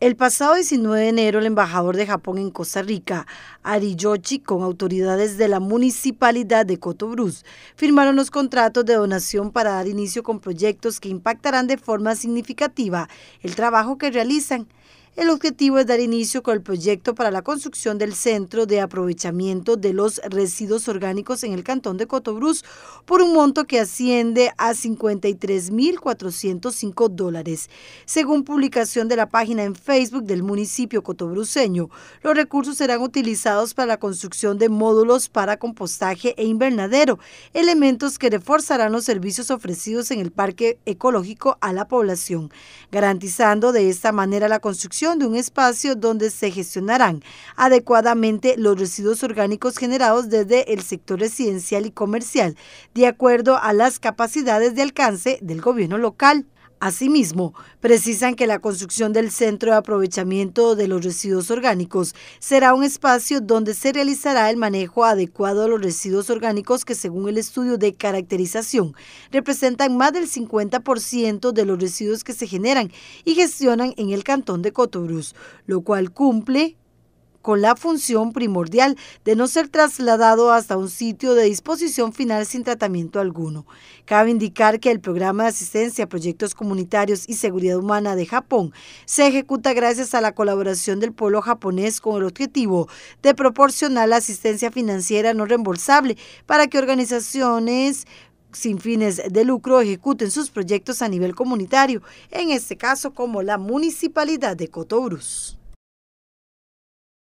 El pasado 19 de enero, el embajador de Japón en Costa Rica, Ariyoshi, con autoridades de la municipalidad de Cotobruz, firmaron los contratos de donación para dar inicio con proyectos que impactarán de forma significativa el trabajo que realizan. El objetivo es dar inicio con el proyecto para la construcción del Centro de Aprovechamiento de los Residuos Orgánicos en el Cantón de Cotobruz por un monto que asciende a 53.405 dólares. Según publicación de la página en Facebook del municipio cotobruceño, los recursos serán utilizados para la construcción de módulos para compostaje e invernadero, elementos que reforzarán los servicios ofrecidos en el Parque Ecológico a la población, garantizando de esta manera la construcción de un espacio donde se gestionarán adecuadamente los residuos orgánicos generados desde el sector residencial y comercial, de acuerdo a las capacidades de alcance del gobierno local. Asimismo, precisan que la construcción del centro de aprovechamiento de los residuos orgánicos será un espacio donde se realizará el manejo adecuado de los residuos orgánicos que según el estudio de caracterización representan más del 50% de los residuos que se generan y gestionan en el cantón de Cotobruz, lo cual cumple con la función primordial de no ser trasladado hasta un sitio de disposición final sin tratamiento alguno. Cabe indicar que el programa de asistencia a proyectos comunitarios y seguridad humana de Japón se ejecuta gracias a la colaboración del pueblo japonés con el objetivo de proporcionar la asistencia financiera no reembolsable para que organizaciones sin fines de lucro ejecuten sus proyectos a nivel comunitario, en este caso como la Municipalidad de Cotobruz.